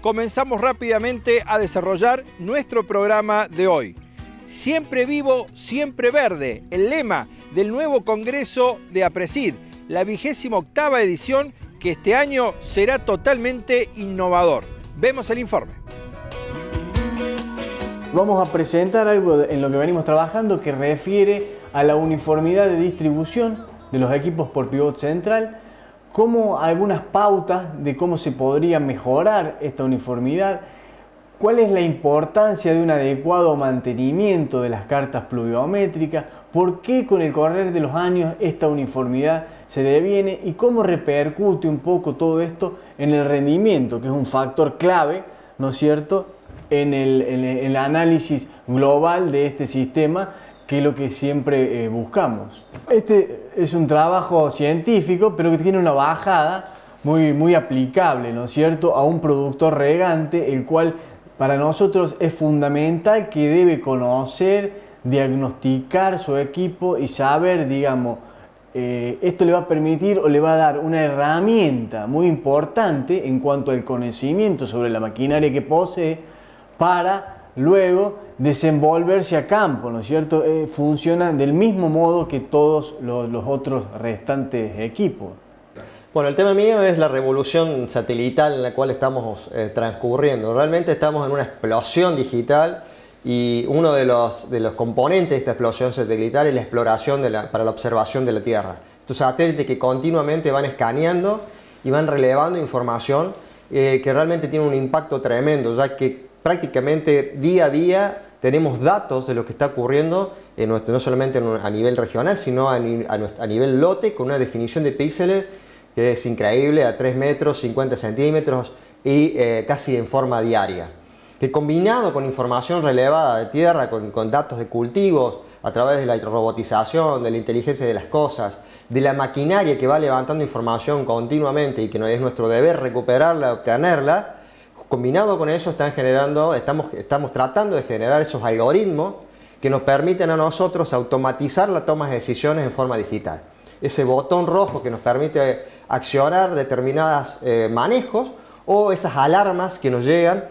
comenzamos rápidamente a desarrollar nuestro programa de hoy. Siempre vivo, siempre verde, el lema del nuevo Congreso de APRESID, la vigésima octava edición que este año será totalmente innovador. Vemos el informe. Vamos a presentar algo en lo que venimos trabajando que refiere a la uniformidad de distribución de los equipos por pivot central ¿Cómo algunas pautas de cómo se podría mejorar esta uniformidad, cuál es la importancia de un adecuado mantenimiento de las cartas pluviométricas, por qué con el correr de los años esta uniformidad se deviene y cómo repercute un poco todo esto en el rendimiento, que es un factor clave, ¿no es cierto?, en el análisis global de este sistema que es lo que siempre eh, buscamos. Este es un trabajo científico, pero que tiene una bajada muy, muy aplicable, ¿no es cierto?, a un productor regante, el cual para nosotros es fundamental que debe conocer, diagnosticar su equipo y saber, digamos, eh, esto le va a permitir o le va a dar una herramienta muy importante en cuanto al conocimiento sobre la maquinaria que posee para luego desenvolverse a campo, ¿no es cierto? Eh, funcionan del mismo modo que todos los, otros restantes equipos. Bueno, el tema mío es la revolución satelital en la cual estamos eh, transcurriendo. Realmente estamos en una explosión digital y uno de los, de los componentes de esta explosión satelital es la exploración de para la observación de la Tierra. Estos satélites que continuamente van escaneando y van relevando información eh, que realmente tiene un impacto tremendo, ya que prácticamente día a día tenemos datos de lo que está ocurriendo no solamente a nivel regional, sino a, nivel lote con una definición de píxeles que es increíble, a 3 metros, 50 centímetros y eh, casi en forma diaria. Que combinado con información relevada de tierra, con, con datos de cultivos, a través de la robotización, de la inteligencia de las cosas, de la maquinaria que va levantando información continuamente y que es nuestro deber recuperarla, obtenerla, Combinado con eso están generando, estamos, tratando de generar esos algoritmos que nos permiten a nosotros automatizar la toma de decisiones en forma digital. Ese botón rojo que nos permite accionar determinados eh, manejos o esas alarmas que nos llegan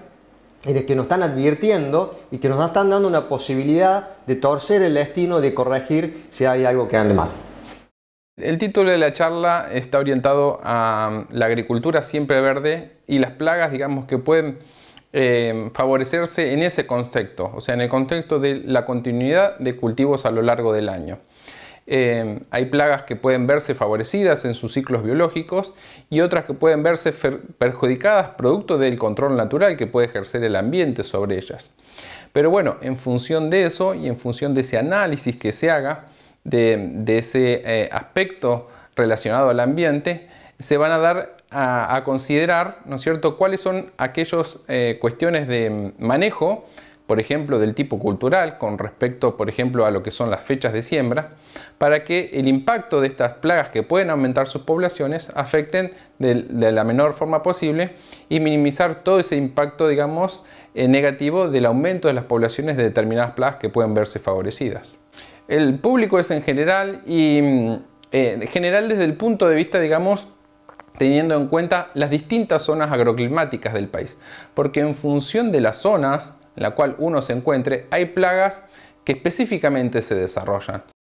y que nos están advirtiendo y que nos están dando una posibilidad de torcer el destino, de corregir si hay algo que ande mal. El título de la charla está orientado a mm, la agricultura siempre verde y las plagas, digamos, que pueden eh, favorecerse en ese contexto, o sea, en el contexto de la continuidad de cultivos a lo largo del año. Eh, hay plagas que pueden verse favorecidas en sus ciclos biológicos y otras que pueden verse perjudicadas producto del control natural que puede ejercer el ambiente sobre ellas. Pero bueno, en función de eso y en función de ese análisis que se haga, de, ese eh, aspecto relacionado al ambiente, se van a dar a, considerar, ¿no es cierto?, cuáles son aquellas eh, cuestiones de manejo, por ejemplo, del tipo cultural, con respecto, por ejemplo, a lo que son las fechas de siembra, para que el impacto de estas plagas que pueden aumentar sus poblaciones afecten de, la menor forma posible y minimizar todo ese impacto, digamos, eh, negativo del aumento de las poblaciones de determinadas plagas que pueden verse favorecidas el público es en general y mm, en eh, general desde el punto de vista, digamos, teniendo en cuenta las distintas zonas agroclimáticas del país, porque en función de las zonas en la cual uno se encuentre, hay plagas que específicamente se desarrollan.